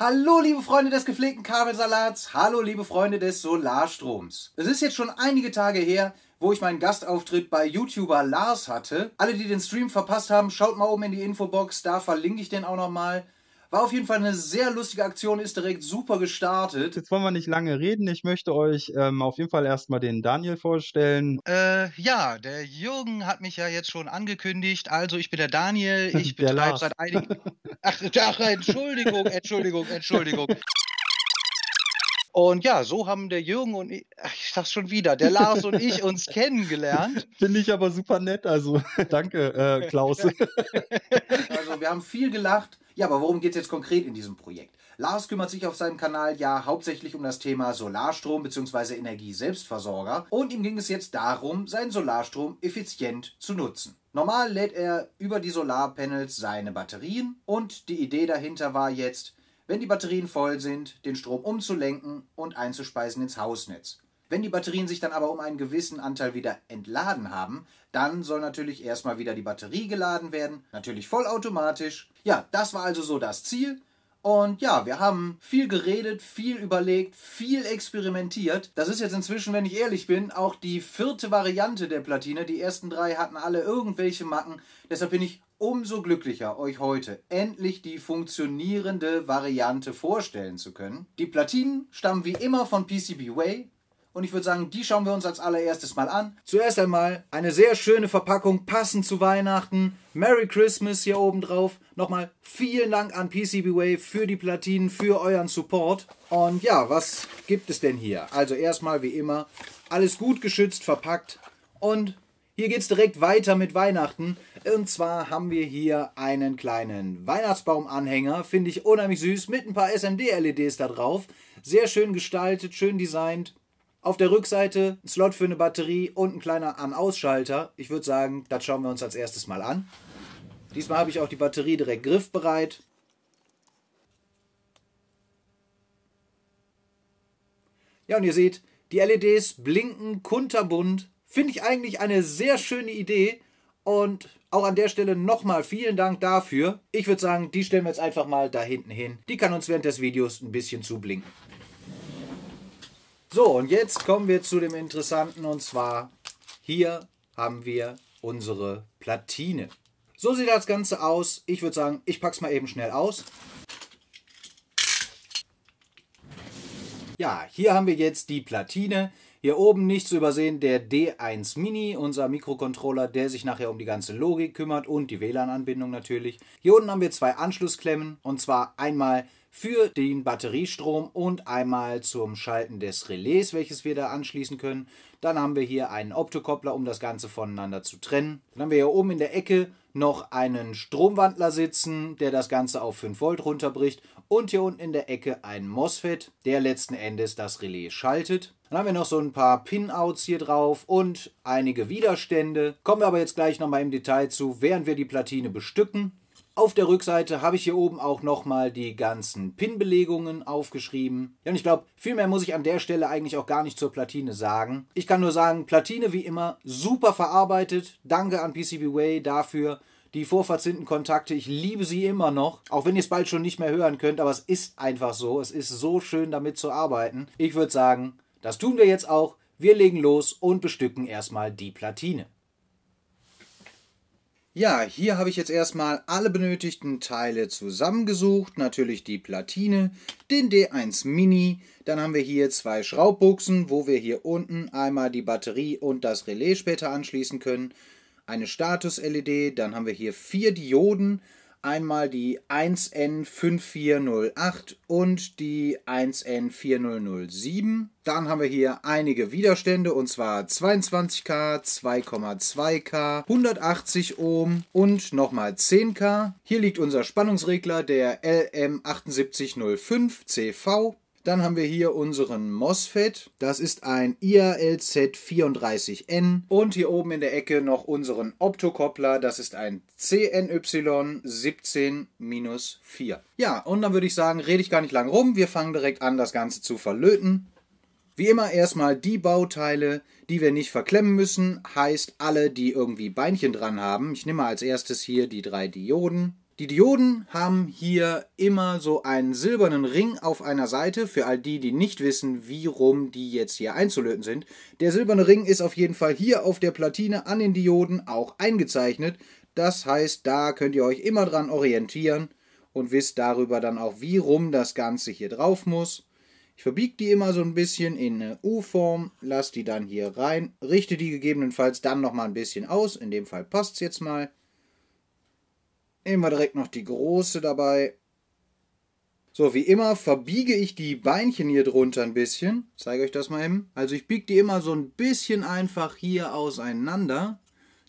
Hallo, liebe Freunde des gepflegten Kabelsalats. Hallo, liebe Freunde des Solarstroms. Es ist jetzt schon einige Tage her, wo ich meinen Gastauftritt bei YouTuber Lars hatte. Alle, die den Stream verpasst haben, schaut mal oben in die Infobox, da verlinke ich den auch nochmal. War auf jeden Fall eine sehr lustige Aktion, ist direkt super gestartet. Jetzt wollen wir nicht lange reden. Ich möchte euch ähm, auf jeden Fall erstmal den Daniel vorstellen. Äh, ja, der Jürgen hat mich ja jetzt schon angekündigt. Also ich bin der Daniel. Ich betreibe seit einigen. Ach, ach, Entschuldigung, Entschuldigung, Entschuldigung. Und ja, so haben der Jürgen und ich, ach, ich sag's schon wieder, der Lars und ich uns kennengelernt. Finde ich aber super nett, also danke, äh, Klaus. also wir haben viel gelacht, ja, aber worum geht es jetzt konkret in diesem Projekt? Lars kümmert sich auf seinem Kanal ja hauptsächlich um das Thema Solarstrom bzw. Energieselbstversorger und ihm ging es jetzt darum, seinen Solarstrom effizient zu nutzen. Normal lädt er über die Solarpanels seine Batterien und die Idee dahinter war jetzt, wenn die Batterien voll sind, den Strom umzulenken und einzuspeisen ins Hausnetz. Wenn die Batterien sich dann aber um einen gewissen Anteil wieder entladen haben, dann soll natürlich erstmal wieder die Batterie geladen werden, natürlich vollautomatisch. Ja, das war also so das Ziel. Und ja, wir haben viel geredet, viel überlegt, viel experimentiert. Das ist jetzt inzwischen, wenn ich ehrlich bin, auch die vierte Variante der Platine. Die ersten drei hatten alle irgendwelche Macken. Deshalb bin ich umso glücklicher, euch heute endlich die funktionierende Variante vorstellen zu können. Die Platinen stammen wie immer von PCBWay. Und ich würde sagen, die schauen wir uns als allererstes mal an. Zuerst einmal eine sehr schöne Verpackung, passend zu Weihnachten. Merry Christmas hier oben drauf. Nochmal vielen Dank an PCBWay für die Platinen, für euren Support. Und ja, was gibt es denn hier? Also erstmal wie immer, alles gut geschützt, verpackt. Und hier geht es direkt weiter mit Weihnachten. Und zwar haben wir hier einen kleinen Weihnachtsbaumanhänger. Finde ich unheimlich süß. Mit ein paar SMD-LEDs da drauf. Sehr schön gestaltet, schön designt. Auf der Rückseite ein Slot für eine Batterie und ein kleiner An-Ausschalter. Ich würde sagen, das schauen wir uns als erstes mal an. Diesmal habe ich auch die Batterie direkt griffbereit. Ja, und ihr seht, die LEDs blinken kunterbunt. Finde ich eigentlich eine sehr schöne Idee. Und auch an der Stelle nochmal vielen Dank dafür. Ich würde sagen, die stellen wir jetzt einfach mal da hinten hin. Die kann uns während des Videos ein bisschen zublinken. So, und jetzt kommen wir zu dem Interessanten und zwar hier haben wir unsere Platine. So sieht das Ganze aus. Ich würde sagen, ich packe es mal eben schnell aus. Ja, hier haben wir jetzt die Platine. Hier oben nicht zu übersehen der D1 Mini, unser Mikrocontroller, der sich nachher um die ganze Logik kümmert und die WLAN-Anbindung natürlich. Hier unten haben wir zwei Anschlussklemmen und zwar einmal für den Batteriestrom und einmal zum Schalten des Relais, welches wir da anschließen können. Dann haben wir hier einen Optokoppler, um das Ganze voneinander zu trennen. Dann haben wir hier oben in der Ecke noch einen Stromwandler sitzen, der das Ganze auf 5 Volt runterbricht. Und hier unten in der Ecke ein MOSFET, der letzten Endes das Relais schaltet. Dann haben wir noch so ein paar Pinouts hier drauf und einige Widerstände. Kommen wir aber jetzt gleich nochmal im Detail zu, während wir die Platine bestücken. Auf der Rückseite habe ich hier oben auch nochmal die ganzen Pin-Belegungen aufgeschrieben. Ja, und ich glaube, viel mehr muss ich an der Stelle eigentlich auch gar nicht zur Platine sagen. Ich kann nur sagen, Platine wie immer super verarbeitet. Danke an PCBWay dafür. Die vorverzinnten Kontakte, ich liebe sie immer noch. Auch wenn ihr es bald schon nicht mehr hören könnt, aber es ist einfach so. Es ist so schön, damit zu arbeiten. Ich würde sagen, das tun wir jetzt auch. Wir legen los und bestücken erstmal die Platine. Ja, hier habe ich jetzt erstmal alle benötigten Teile zusammengesucht. Natürlich die Platine, den D1 Mini. Dann haben wir hier zwei Schraubbuchsen, wo wir hier unten einmal die Batterie und das Relais später anschließen können. Eine Status-LED, dann haben wir hier vier Dioden einmal die 1N5408 und die 1N4007. Dann haben wir hier einige Widerstände und zwar 22K, 2,2K, 180 Ohm und nochmal 10K. Hier liegt unser Spannungsregler, der LM7805 CV. Dann haben wir hier unseren MOSFET. Das ist ein IALZ34N. Und hier oben in der Ecke noch unseren Optokoppler. Das ist ein CNY17-4. Ja, und dann würde ich sagen, rede ich gar nicht lang rum. Wir fangen direkt an, das Ganze zu verlöten. Wie immer erstmal die Bauteile, die wir nicht verklemmen müssen, heißt alle, die irgendwie Beinchen dran haben. Ich nehme als erstes hier die drei Dioden. Die Dioden haben hier immer so einen silbernen Ring auf einer Seite, für all die, die nicht wissen, wie rum die jetzt hier einzulöten sind. Der silberne Ring ist auf jeden Fall hier auf der Platine an den Dioden auch eingezeichnet. Das heißt, da könnt ihr euch immer dran orientieren und wisst darüber dann auch, wie rum das Ganze hier drauf muss. Ich verbiege die immer so ein bisschen in eine U-Form, lasse die dann hier rein, richte die gegebenenfalls dann nochmal ein bisschen aus, in dem Fall passt es jetzt mal Nehmen wir direkt noch die große dabei. So, wie immer verbiege ich die Beinchen hier drunter ein bisschen. Ich zeige euch das mal eben. Also ich biege die immer so ein bisschen einfach hier auseinander.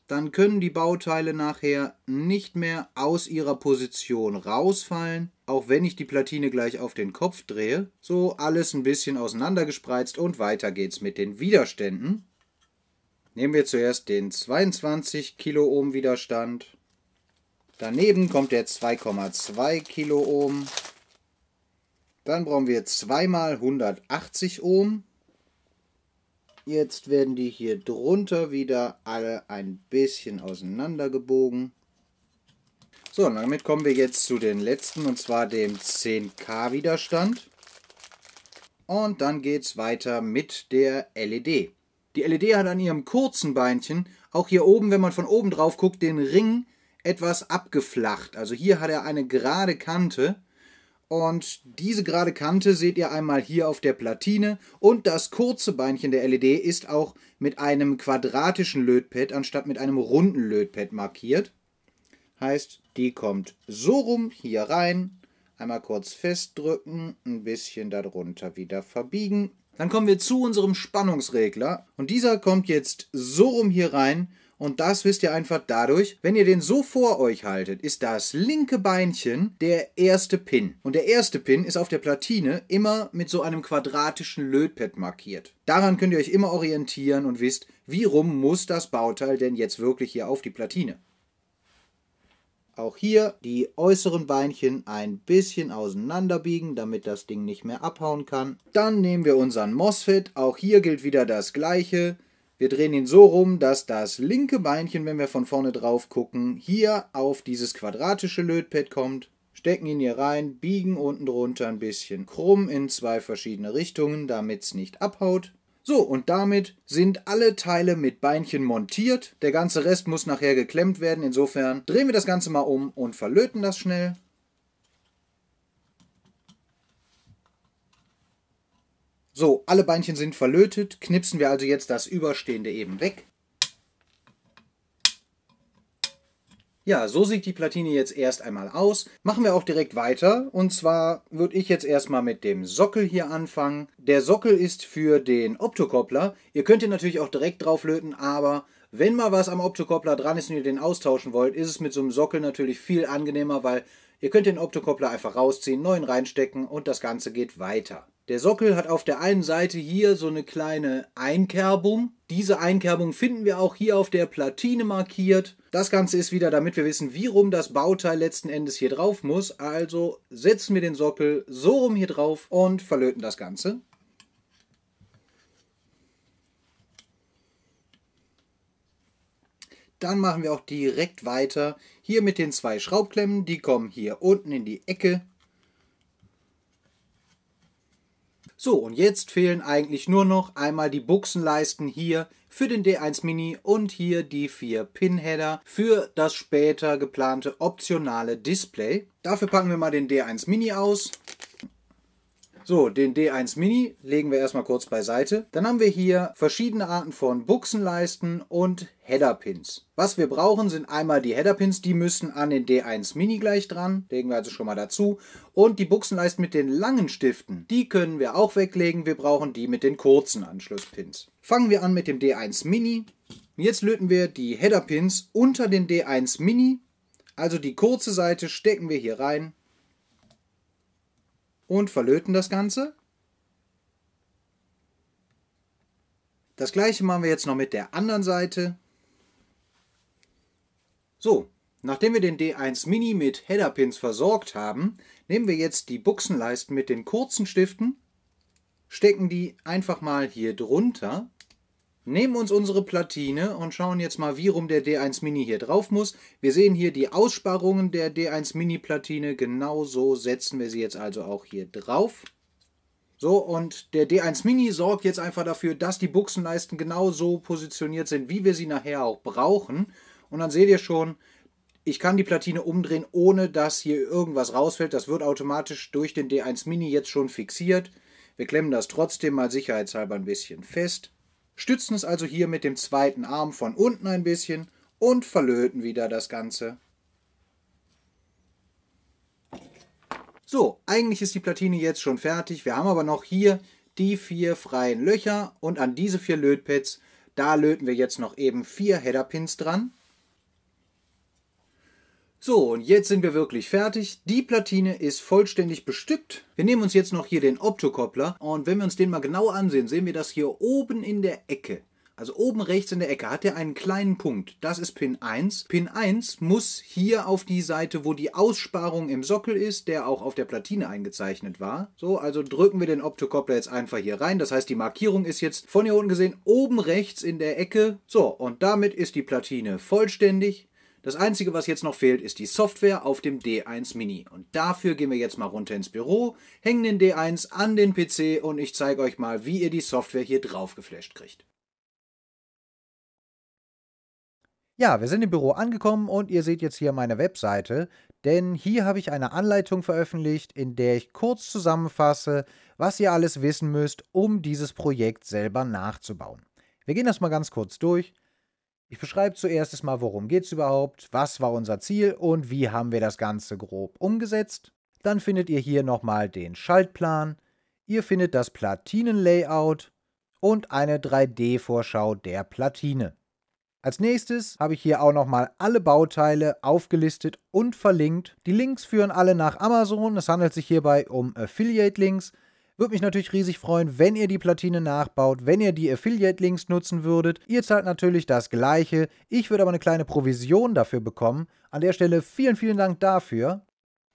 Dann können die Bauteile nachher nicht mehr aus ihrer Position rausfallen, auch wenn ich die Platine gleich auf den Kopf drehe. So, alles ein bisschen auseinandergespreizt und weiter geht's mit den Widerständen. Nehmen wir zuerst den 22 Kiloohm Widerstand. Daneben kommt der 2,2 Kiloohm. Dann brauchen wir zweimal 180 Ohm. Jetzt werden die hier drunter wieder alle ein bisschen auseinandergebogen. So, und damit kommen wir jetzt zu den letzten, und zwar dem 10K Widerstand. Und dann geht es weiter mit der LED. Die LED hat an ihrem kurzen Beinchen, auch hier oben, wenn man von oben drauf guckt, den Ring etwas abgeflacht. Also hier hat er eine gerade Kante. Und diese gerade Kante seht ihr einmal hier auf der Platine. Und das kurze Beinchen der LED ist auch mit einem quadratischen Lötpad anstatt mit einem runden Lötpad markiert. Heißt, die kommt so rum hier rein. Einmal kurz festdrücken, ein bisschen darunter wieder verbiegen. Dann kommen wir zu unserem Spannungsregler. Und dieser kommt jetzt so rum hier rein und das wisst ihr einfach dadurch, wenn ihr den so vor euch haltet, ist das linke Beinchen der erste Pin. Und der erste Pin ist auf der Platine immer mit so einem quadratischen Lötpad markiert. Daran könnt ihr euch immer orientieren und wisst, wie rum muss das Bauteil denn jetzt wirklich hier auf die Platine. Auch hier die äußeren Beinchen ein bisschen auseinanderbiegen, damit das Ding nicht mehr abhauen kann. Dann nehmen wir unseren MOSFET. Auch hier gilt wieder das gleiche. Wir drehen ihn so rum, dass das linke Beinchen, wenn wir von vorne drauf gucken, hier auf dieses quadratische Lötpad kommt. Stecken ihn hier rein, biegen unten drunter ein bisschen krumm in zwei verschiedene Richtungen, damit es nicht abhaut. So, und damit sind alle Teile mit Beinchen montiert. Der ganze Rest muss nachher geklemmt werden. Insofern drehen wir das Ganze mal um und verlöten das schnell. So, alle Beinchen sind verlötet. Knipsen wir also jetzt das Überstehende eben weg. Ja, so sieht die Platine jetzt erst einmal aus. Machen wir auch direkt weiter. Und zwar würde ich jetzt erstmal mit dem Sockel hier anfangen. Der Sockel ist für den Optokoppler. Ihr könnt ihn natürlich auch direkt drauf löten, aber wenn mal was am Optokoppler dran ist und ihr den austauschen wollt, ist es mit so einem Sockel natürlich viel angenehmer, weil ihr könnt den Optokoppler einfach rausziehen, neuen reinstecken und das Ganze geht weiter. Der Sockel hat auf der einen Seite hier so eine kleine Einkerbung. Diese Einkerbung finden wir auch hier auf der Platine markiert. Das Ganze ist wieder, damit wir wissen, wie rum das Bauteil letzten Endes hier drauf muss. Also setzen wir den Sockel so rum hier drauf und verlöten das Ganze. Dann machen wir auch direkt weiter hier mit den zwei Schraubklemmen. Die kommen hier unten in die Ecke So, und jetzt fehlen eigentlich nur noch einmal die Buchsenleisten hier für den D1 Mini und hier die vier Pinheader für das später geplante optionale Display. Dafür packen wir mal den D1 Mini aus. So, den D1 Mini legen wir erstmal kurz beiseite. Dann haben wir hier verschiedene Arten von Buchsenleisten und Headerpins. Was wir brauchen, sind einmal die Headerpins, die müssen an den D1 Mini gleich dran, legen wir also schon mal dazu. Und die Buchsenleisten mit den langen Stiften, die können wir auch weglegen, wir brauchen die mit den kurzen Anschlusspins. Fangen wir an mit dem D1 Mini. Jetzt löten wir die Headerpins unter den D1 Mini, also die kurze Seite stecken wir hier rein und verlöten das Ganze. Das gleiche machen wir jetzt noch mit der anderen Seite. So, nachdem wir den D1 Mini mit Headerpins versorgt haben, nehmen wir jetzt die Buchsenleisten mit den kurzen Stiften, stecken die einfach mal hier drunter nehmen uns unsere Platine und schauen jetzt mal, wie rum der D1 Mini hier drauf muss. Wir sehen hier die Aussparungen der D1 Mini Platine. Genauso setzen wir sie jetzt also auch hier drauf. So, und der D1 Mini sorgt jetzt einfach dafür, dass die Buchsenleisten genauso positioniert sind, wie wir sie nachher auch brauchen. Und dann seht ihr schon, ich kann die Platine umdrehen, ohne dass hier irgendwas rausfällt. Das wird automatisch durch den D1 Mini jetzt schon fixiert. Wir klemmen das trotzdem mal sicherheitshalber ein bisschen fest. Stützen es also hier mit dem zweiten Arm von unten ein bisschen und verlöten wieder das Ganze. So, eigentlich ist die Platine jetzt schon fertig. Wir haben aber noch hier die vier freien Löcher und an diese vier Lötpads, da löten wir jetzt noch eben vier Header-Pins dran. So, und jetzt sind wir wirklich fertig. Die Platine ist vollständig bestückt. Wir nehmen uns jetzt noch hier den Optokoppler und wenn wir uns den mal genau ansehen, sehen wir das hier oben in der Ecke. Also oben rechts in der Ecke hat er einen kleinen Punkt. Das ist Pin 1. Pin 1 muss hier auf die Seite, wo die Aussparung im Sockel ist, der auch auf der Platine eingezeichnet war. So, also drücken wir den Optokoppler jetzt einfach hier rein. Das heißt, die Markierung ist jetzt von hier unten gesehen oben rechts in der Ecke. So, und damit ist die Platine vollständig. Das Einzige, was jetzt noch fehlt, ist die Software auf dem D1 Mini. Und dafür gehen wir jetzt mal runter ins Büro, hängen den D1 an den PC und ich zeige euch mal, wie ihr die Software hier drauf geflasht kriegt. Ja, wir sind im Büro angekommen und ihr seht jetzt hier meine Webseite, denn hier habe ich eine Anleitung veröffentlicht, in der ich kurz zusammenfasse, was ihr alles wissen müsst, um dieses Projekt selber nachzubauen. Wir gehen das mal ganz kurz durch. Ich beschreibe zuerst mal, worum geht es überhaupt, was war unser Ziel und wie haben wir das Ganze grob umgesetzt. Dann findet ihr hier nochmal den Schaltplan, ihr findet das Platinenlayout und eine 3D-Vorschau der Platine. Als nächstes habe ich hier auch nochmal alle Bauteile aufgelistet und verlinkt. Die Links führen alle nach Amazon. Es handelt sich hierbei um Affiliate-Links. Würde mich natürlich riesig freuen, wenn ihr die Platine nachbaut, wenn ihr die Affiliate-Links nutzen würdet. Ihr zahlt natürlich das Gleiche. Ich würde aber eine kleine Provision dafür bekommen. An der Stelle vielen, vielen Dank dafür.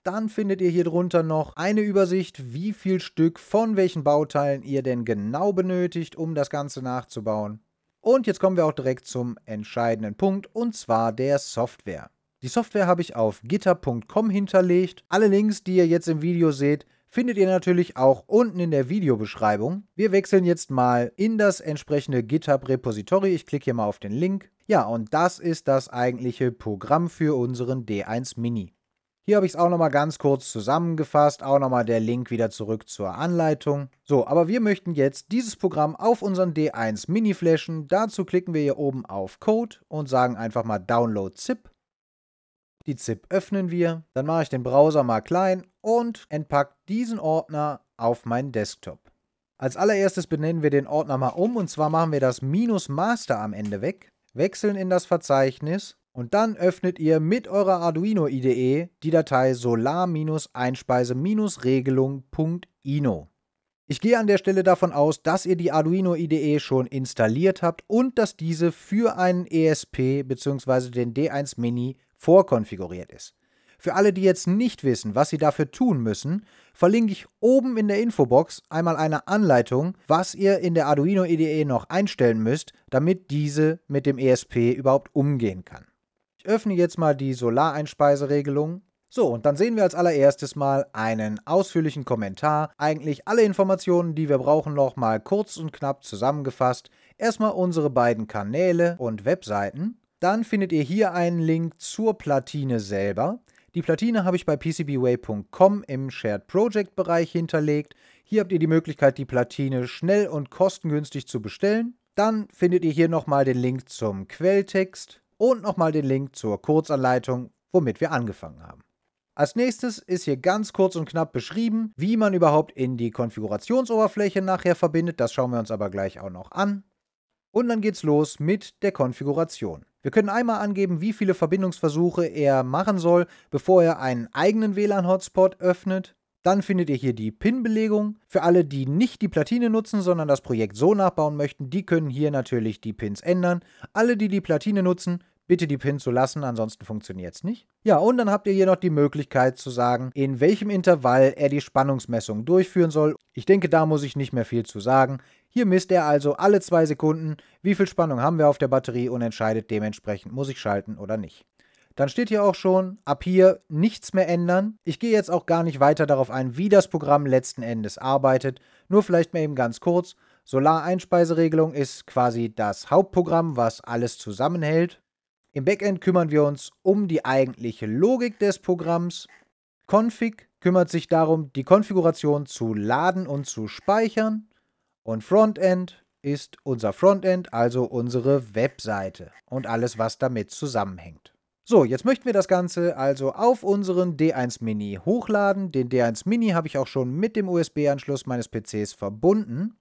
Dann findet ihr hier drunter noch eine Übersicht, wie viel Stück von welchen Bauteilen ihr denn genau benötigt, um das Ganze nachzubauen. Und jetzt kommen wir auch direkt zum entscheidenden Punkt, und zwar der Software. Die Software habe ich auf gitter.com hinterlegt. Alle Links, die ihr jetzt im Video seht, findet ihr natürlich auch unten in der Videobeschreibung. Wir wechseln jetzt mal in das entsprechende GitHub-Repository. Ich klicke hier mal auf den Link. Ja, und das ist das eigentliche Programm für unseren D1 Mini. Hier habe ich es auch nochmal ganz kurz zusammengefasst, auch nochmal der Link wieder zurück zur Anleitung. So, aber wir möchten jetzt dieses Programm auf unseren D1 Mini flashen. Dazu klicken wir hier oben auf Code und sagen einfach mal Download ZIP. Die ZIP öffnen wir. Dann mache ich den Browser mal klein und entpacke diesen Ordner auf meinen Desktop. Als allererstes benennen wir den Ordner mal um und zwar machen wir das Minus Master am Ende weg, wechseln in das Verzeichnis und dann öffnet ihr mit eurer Arduino IDE die Datei solar-einspeise-regelung.ino. Ich gehe an der Stelle davon aus, dass ihr die Arduino IDE schon installiert habt und dass diese für einen ESP bzw. den D1 Mini vorkonfiguriert ist. Für alle, die jetzt nicht wissen, was sie dafür tun müssen, verlinke ich oben in der Infobox einmal eine Anleitung, was ihr in der Arduino IDE e noch einstellen müsst, damit diese mit dem ESP überhaupt umgehen kann. Ich öffne jetzt mal die Solareinspeiseregelung. So, und dann sehen wir als allererstes mal einen ausführlichen Kommentar. Eigentlich alle Informationen, die wir brauchen, nochmal kurz und knapp zusammengefasst. Erstmal unsere beiden Kanäle und Webseiten. Dann findet ihr hier einen Link zur Platine selber. Die Platine habe ich bei pcbway.com im Shared Project Bereich hinterlegt. Hier habt ihr die Möglichkeit, die Platine schnell und kostengünstig zu bestellen. Dann findet ihr hier nochmal den Link zum Quelltext und nochmal den Link zur Kurzanleitung, womit wir angefangen haben. Als nächstes ist hier ganz kurz und knapp beschrieben, wie man überhaupt in die Konfigurationsoberfläche nachher verbindet. Das schauen wir uns aber gleich auch noch an. Und dann geht's los mit der Konfiguration. Wir können einmal angeben, wie viele Verbindungsversuche er machen soll, bevor er einen eigenen WLAN-Hotspot öffnet. Dann findet ihr hier die PIN-Belegung. Für alle, die nicht die Platine nutzen, sondern das Projekt so nachbauen möchten, die können hier natürlich die Pins ändern. Alle, die die Platine nutzen, Bitte die PIN zu lassen, ansonsten funktioniert es nicht. Ja, und dann habt ihr hier noch die Möglichkeit zu sagen, in welchem Intervall er die Spannungsmessung durchführen soll. Ich denke, da muss ich nicht mehr viel zu sagen. Hier misst er also alle zwei Sekunden, wie viel Spannung haben wir auf der Batterie und entscheidet dementsprechend, muss ich schalten oder nicht. Dann steht hier auch schon, ab hier nichts mehr ändern. Ich gehe jetzt auch gar nicht weiter darauf ein, wie das Programm letzten Endes arbeitet. Nur vielleicht mal eben ganz kurz. Solareinspeiseregelung ist quasi das Hauptprogramm, was alles zusammenhält. Im Backend kümmern wir uns um die eigentliche Logik des Programms. Config kümmert sich darum, die Konfiguration zu laden und zu speichern. Und Frontend ist unser Frontend, also unsere Webseite und alles, was damit zusammenhängt. So, jetzt möchten wir das Ganze also auf unseren D1 Mini hochladen. Den D1 Mini habe ich auch schon mit dem USB-Anschluss meines PCs verbunden.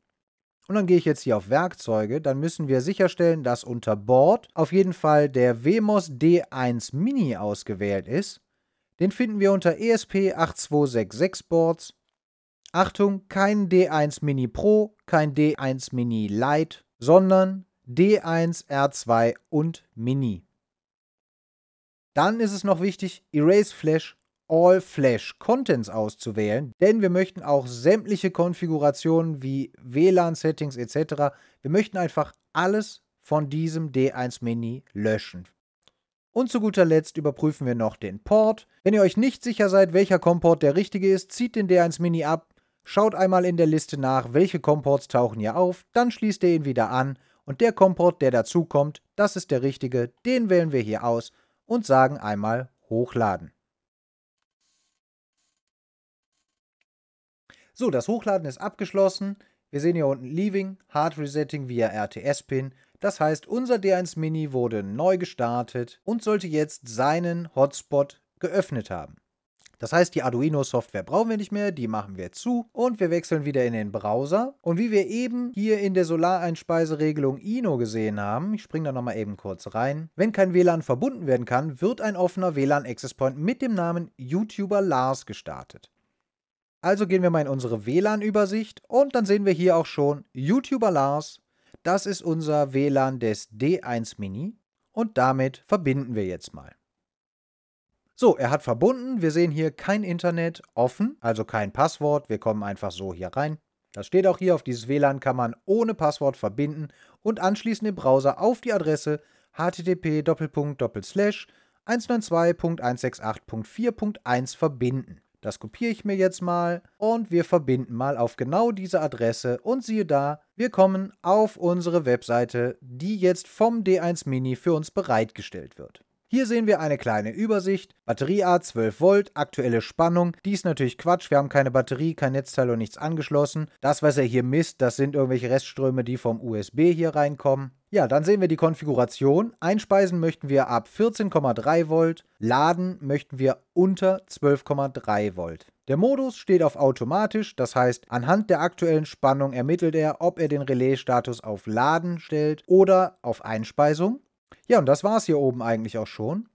Und dann gehe ich jetzt hier auf Werkzeuge. Dann müssen wir sicherstellen, dass unter Board auf jeden Fall der Wemos D1 Mini ausgewählt ist. Den finden wir unter ESP8266 Boards. Achtung, kein D1 Mini Pro, kein D1 Mini Lite, sondern D1, R2 und Mini. Dann ist es noch wichtig, Erase Flash All Flash Contents auszuwählen, denn wir möchten auch sämtliche Konfigurationen wie WLAN-Settings etc. Wir möchten einfach alles von diesem D1-Mini löschen. Und zu guter Letzt überprüfen wir noch den Port. Wenn ihr euch nicht sicher seid, welcher Comport der richtige ist, zieht den D1 Mini ab, schaut einmal in der Liste nach, welche Comports tauchen hier auf, dann schließt ihr ihn wieder an und der Comport, der dazukommt, das ist der richtige, den wählen wir hier aus und sagen einmal hochladen. So, das Hochladen ist abgeschlossen. Wir sehen hier unten Leaving, Hard Resetting via RTS-Pin. Das heißt, unser D1 Mini wurde neu gestartet und sollte jetzt seinen Hotspot geöffnet haben. Das heißt, die Arduino-Software brauchen wir nicht mehr, die machen wir zu und wir wechseln wieder in den Browser. Und wie wir eben hier in der Solareinspeiseregelung INO gesehen haben, ich springe da nochmal eben kurz rein, wenn kein WLAN verbunden werden kann, wird ein offener WLAN-Access Point mit dem Namen YouTuber Lars gestartet. Also gehen wir mal in unsere WLAN-Übersicht und dann sehen wir hier auch schon YouTuber Lars. Das ist unser WLAN des D1 Mini und damit verbinden wir jetzt mal. So, er hat verbunden. Wir sehen hier kein Internet offen, also kein Passwort. Wir kommen einfach so hier rein. Das steht auch hier, auf dieses WLAN kann man ohne Passwort verbinden und anschließend im Browser auf die Adresse http://192.168.4.1 verbinden. Das kopiere ich mir jetzt mal und wir verbinden mal auf genau diese Adresse und siehe da, wir kommen auf unsere Webseite, die jetzt vom D1 Mini für uns bereitgestellt wird. Hier sehen wir eine kleine Übersicht. Batterieart 12 Volt, aktuelle Spannung. Die ist natürlich Quatsch, wir haben keine Batterie, kein Netzteil und nichts angeschlossen. Das, was er hier misst, das sind irgendwelche Restströme, die vom USB hier reinkommen. Ja, dann sehen wir die Konfiguration. Einspeisen möchten wir ab 14,3 Volt, laden möchten wir unter 12,3 Volt. Der Modus steht auf automatisch, das heißt, anhand der aktuellen Spannung ermittelt er, ob er den Relaisstatus auf Laden stellt oder auf Einspeisung ja, und das war es hier oben eigentlich auch schon.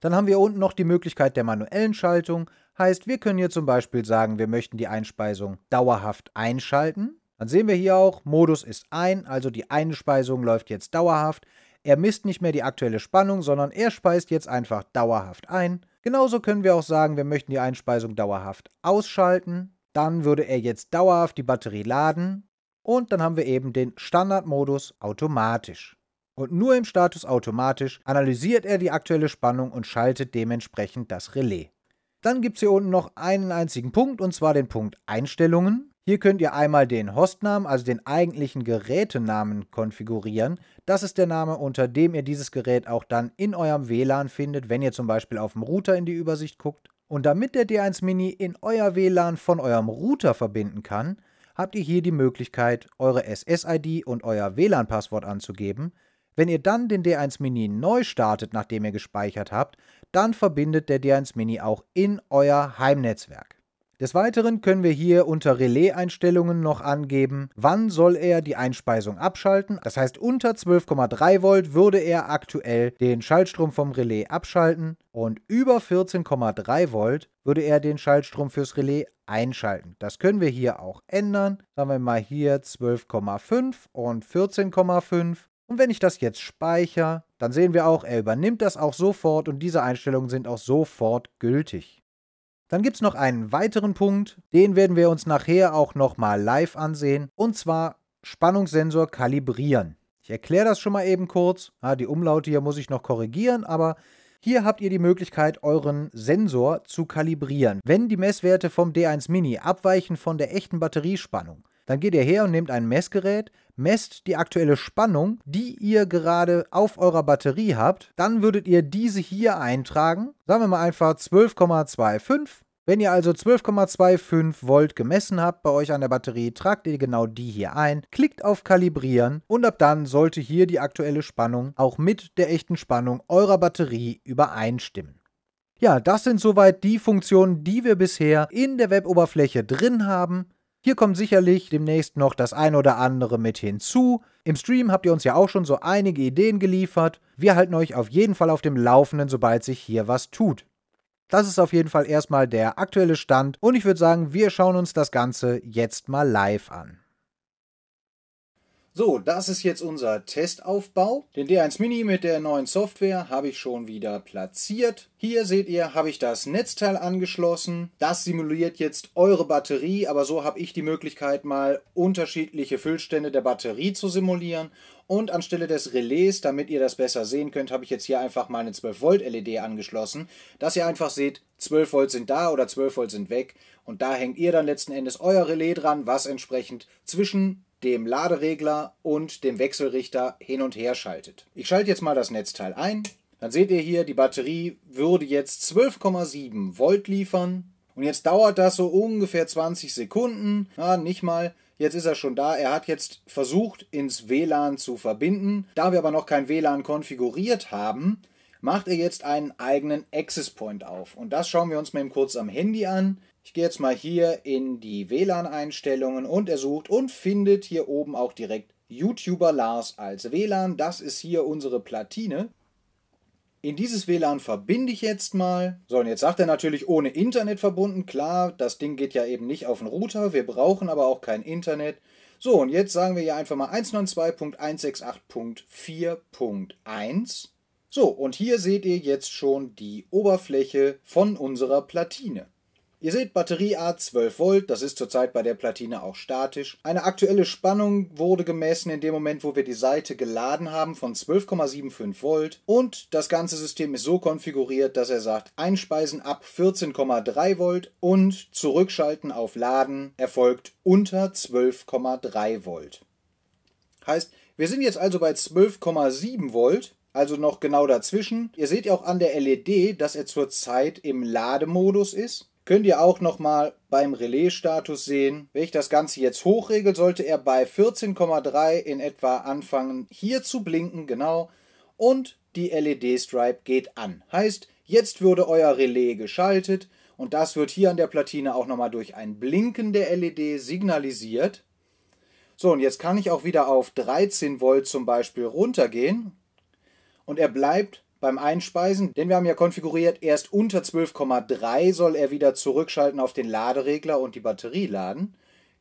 Dann haben wir unten noch die Möglichkeit der manuellen Schaltung. Heißt, wir können hier zum Beispiel sagen, wir möchten die Einspeisung dauerhaft einschalten. Dann sehen wir hier auch, Modus ist ein, also die Einspeisung läuft jetzt dauerhaft. Er misst nicht mehr die aktuelle Spannung, sondern er speist jetzt einfach dauerhaft ein. Genauso können wir auch sagen, wir möchten die Einspeisung dauerhaft ausschalten. Dann würde er jetzt dauerhaft die Batterie laden. Und dann haben wir eben den Standardmodus automatisch und nur im Status automatisch analysiert er die aktuelle Spannung und schaltet dementsprechend das Relais. Dann gibt es hier unten noch einen einzigen Punkt und zwar den Punkt Einstellungen. Hier könnt ihr einmal den Hostnamen, also den eigentlichen Gerätenamen konfigurieren. Das ist der Name, unter dem ihr dieses Gerät auch dann in eurem WLAN findet, wenn ihr zum Beispiel auf dem Router in die Übersicht guckt. Und damit der D1 Mini in euer WLAN von eurem Router verbinden kann, habt ihr hier die Möglichkeit, eure SS-ID und euer WLAN-Passwort anzugeben. Wenn ihr dann den D1 Mini neu startet, nachdem ihr gespeichert habt, dann verbindet der D1 Mini auch in euer Heimnetzwerk. Des Weiteren können wir hier unter Relais-Einstellungen noch angeben, wann soll er die Einspeisung abschalten. Das heißt, unter 12,3 Volt würde er aktuell den Schaltstrom vom Relais abschalten und über 14,3 Volt würde er den Schaltstrom fürs Relais einschalten. Das können wir hier auch ändern. Sagen wir mal hier 12,5 und 14,5 und wenn ich das jetzt speichere, dann sehen wir auch, er übernimmt das auch sofort und diese Einstellungen sind auch sofort gültig. Dann gibt es noch einen weiteren Punkt, den werden wir uns nachher auch nochmal live ansehen, und zwar Spannungssensor kalibrieren. Ich erkläre das schon mal eben kurz. Ja, die Umlaute hier muss ich noch korrigieren, aber hier habt ihr die Möglichkeit, euren Sensor zu kalibrieren. Wenn die Messwerte vom D1 Mini abweichen von der echten Batteriespannung, dann geht ihr her und nehmt ein Messgerät, messt die aktuelle Spannung, die ihr gerade auf eurer Batterie habt, dann würdet ihr diese hier eintragen. Sagen wir mal einfach 12,25. Wenn ihr also 12,25 Volt gemessen habt bei euch an der Batterie, tragt ihr genau die hier ein, klickt auf Kalibrieren und ab dann sollte hier die aktuelle Spannung auch mit der echten Spannung eurer Batterie übereinstimmen. Ja, das sind soweit die Funktionen, die wir bisher in der Weboberfläche drin haben. Hier kommt sicherlich demnächst noch das ein oder andere mit hinzu. Im Stream habt ihr uns ja auch schon so einige Ideen geliefert. Wir halten euch auf jeden Fall auf dem Laufenden, sobald sich hier was tut. Das ist auf jeden Fall erstmal der aktuelle Stand und ich würde sagen, wir schauen uns das Ganze jetzt mal live an. So, das ist jetzt unser Testaufbau. Den D1 Mini mit der neuen Software habe ich schon wieder platziert. Hier seht ihr, habe ich das Netzteil angeschlossen. Das simuliert jetzt eure Batterie, aber so habe ich die Möglichkeit, mal unterschiedliche Füllstände der Batterie zu simulieren. Und anstelle des Relais, damit ihr das besser sehen könnt, habe ich jetzt hier einfach mal eine 12 Volt LED angeschlossen, dass ihr einfach seht, 12 Volt sind da oder 12 Volt sind weg. Und da hängt ihr dann letzten Endes euer Relais dran, was entsprechend zwischen dem Laderegler und dem Wechselrichter hin und her schaltet. Ich schalte jetzt mal das Netzteil ein. Dann seht ihr hier, die Batterie würde jetzt 12,7 Volt liefern. Und jetzt dauert das so ungefähr 20 Sekunden. Ja, nicht mal. Jetzt ist er schon da. Er hat jetzt versucht, ins WLAN zu verbinden. Da wir aber noch kein WLAN konfiguriert haben, macht er jetzt einen eigenen Access Point auf. Und das schauen wir uns mal eben kurz am Handy an. Ich gehe jetzt mal hier in die WLAN-Einstellungen und er sucht und findet hier oben auch direkt YouTuber Lars als WLAN. Das ist hier unsere Platine. In dieses WLAN verbinde ich jetzt mal. So, und jetzt sagt er natürlich ohne Internet verbunden. Klar, das Ding geht ja eben nicht auf den Router. Wir brauchen aber auch kein Internet. So, und jetzt sagen wir hier einfach mal 192.168.4.1. So, und hier seht ihr jetzt schon die Oberfläche von unserer Platine. Ihr seht Batterie A 12 Volt, das ist zurzeit bei der Platine auch statisch. Eine aktuelle Spannung wurde gemessen in dem Moment, wo wir die Seite geladen haben von 12,75 Volt und das ganze System ist so konfiguriert, dass er sagt, einspeisen ab 14,3 Volt und zurückschalten auf Laden erfolgt unter 12,3 Volt. Heißt, wir sind jetzt also bei 12,7 Volt also noch genau dazwischen. Ihr seht ja auch an der LED, dass er zurzeit im Lademodus ist. Könnt ihr auch nochmal beim Relais-Status sehen. Wenn ich das Ganze jetzt hochregel, sollte er bei 14,3 in etwa anfangen, hier zu blinken, genau. Und die LED-Stripe geht an. Heißt, jetzt würde euer Relais geschaltet und das wird hier an der Platine auch nochmal durch ein Blinken der LED signalisiert. So, und jetzt kann ich auch wieder auf 13 Volt zum Beispiel runtergehen und er bleibt beim Einspeisen, denn wir haben ja konfiguriert, erst unter 12,3 soll er wieder zurückschalten auf den Laderegler und die Batterie laden.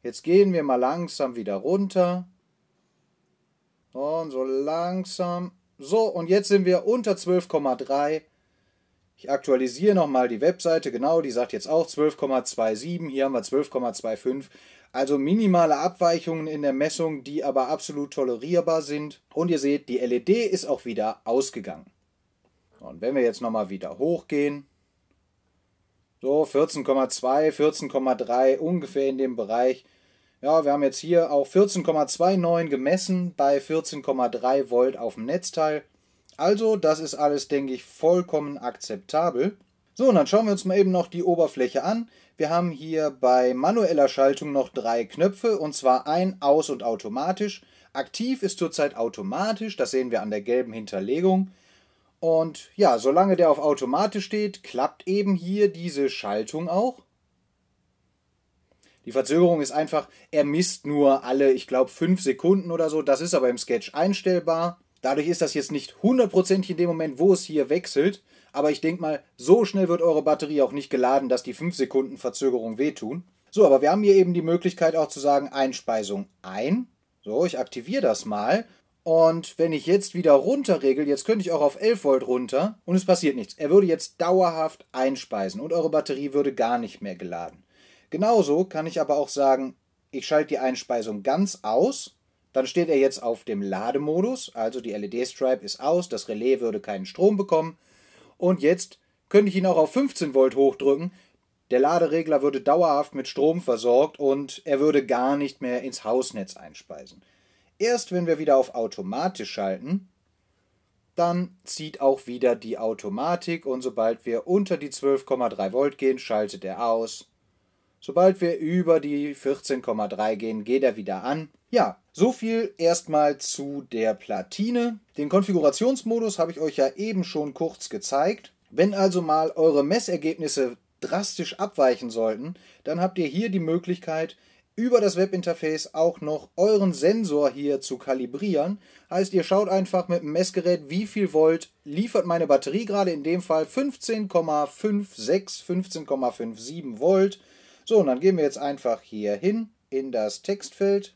Jetzt gehen wir mal langsam wieder runter. Und so langsam. So, und jetzt sind wir unter 12,3. Ich aktualisiere nochmal die Webseite, genau, die sagt jetzt auch 12,27, hier haben wir 12,25. Also minimale Abweichungen in der Messung, die aber absolut tolerierbar sind. Und ihr seht, die LED ist auch wieder ausgegangen und wenn wir jetzt nochmal wieder hochgehen, so 14,2, 14,3 ungefähr in dem Bereich. Ja, wir haben jetzt hier auch 14,29 gemessen bei 14,3 Volt auf dem Netzteil. Also, das ist alles, denke ich, vollkommen akzeptabel. So, und dann schauen wir uns mal eben noch die Oberfläche an. Wir haben hier bei manueller Schaltung noch drei Knöpfe, und zwar ein, aus und automatisch. Aktiv ist zurzeit automatisch, das sehen wir an der gelben Hinterlegung. Und ja, solange der auf Automate steht, klappt eben hier diese Schaltung auch. Die Verzögerung ist einfach, er misst nur alle, ich glaube, fünf Sekunden oder so. Das ist aber im Sketch einstellbar. Dadurch ist das jetzt nicht hundertprozentig in dem Moment, wo es hier wechselt. Aber ich denke mal, so schnell wird eure Batterie auch nicht geladen, dass die fünf Sekunden Verzögerung wehtun. So, aber wir haben hier eben die Möglichkeit auch zu sagen, Einspeisung ein. So, ich aktiviere das mal. Und wenn ich jetzt wieder runterregel, jetzt könnte ich auch auf 11 Volt runter und es passiert nichts. Er würde jetzt dauerhaft einspeisen und eure Batterie würde gar nicht mehr geladen. Genauso kann ich aber auch sagen, ich schalte die Einspeisung ganz aus. Dann steht er jetzt auf dem Lademodus, also die LED-Stripe ist aus, das Relais würde keinen Strom bekommen. Und jetzt könnte ich ihn auch auf 15 Volt hochdrücken. Der Laderegler würde dauerhaft mit Strom versorgt und er würde gar nicht mehr ins Hausnetz einspeisen. Erst wenn wir wieder auf automatisch schalten, dann zieht auch wieder die Automatik und sobald wir unter die 12,3 Volt gehen, schaltet er aus. Sobald wir über die 14,3 gehen, geht er wieder an. Ja, so viel erstmal zu der Platine. Den Konfigurationsmodus habe ich euch ja eben schon kurz gezeigt. Wenn also mal eure Messergebnisse drastisch abweichen sollten, dann habt ihr hier die Möglichkeit, über das Webinterface auch noch euren Sensor hier zu kalibrieren. Heißt, ihr schaut einfach mit dem Messgerät, wie viel Volt liefert meine Batterie gerade in dem Fall 15,56, 15,57 Volt. So, und dann gehen wir jetzt einfach hier hin in das Textfeld,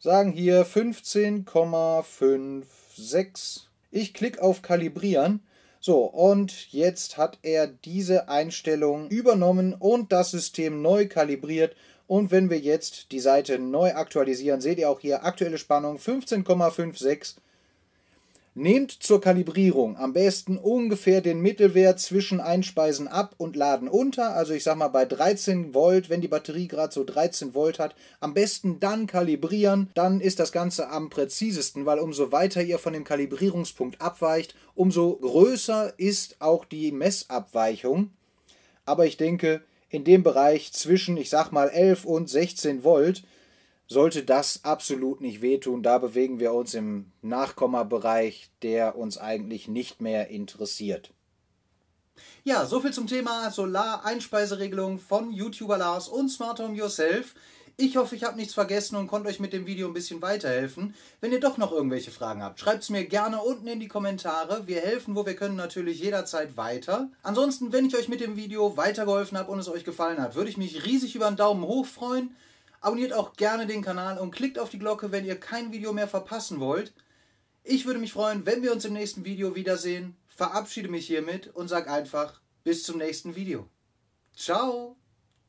sagen hier 15,56. Ich klicke auf Kalibrieren. So, und jetzt hat er diese Einstellung übernommen und das System neu kalibriert und wenn wir jetzt die Seite neu aktualisieren, seht ihr auch hier aktuelle Spannung 15,56. Nehmt zur Kalibrierung am besten ungefähr den Mittelwert zwischen Einspeisen ab und Laden unter. Also ich sag mal bei 13 Volt, wenn die Batterie gerade so 13 Volt hat, am besten dann kalibrieren. Dann ist das Ganze am präzisesten, weil umso weiter ihr von dem Kalibrierungspunkt abweicht, umso größer ist auch die Messabweichung. Aber ich denke, in dem Bereich zwischen, ich sag mal, 11 und 16 Volt, sollte das absolut nicht wehtun. Da bewegen wir uns im Nachkommabereich, der uns eigentlich nicht mehr interessiert. Ja, soviel zum Thema Solar-Einspeiseregelung von YouTuber Lars und Smart Home Yourself. Ich hoffe, ich habe nichts vergessen und konnte euch mit dem Video ein bisschen weiterhelfen. Wenn ihr doch noch irgendwelche Fragen habt, schreibt es mir gerne unten in die Kommentare. Wir helfen, wo wir können, natürlich jederzeit weiter. Ansonsten, wenn ich euch mit dem Video weitergeholfen habe und es euch gefallen hat, würde ich mich riesig über einen Daumen hoch freuen. Abonniert auch gerne den Kanal und klickt auf die Glocke, wenn ihr kein Video mehr verpassen wollt. Ich würde mich freuen, wenn wir uns im nächsten Video wiedersehen. Verabschiede mich hiermit und sage einfach bis zum nächsten Video. Ciao!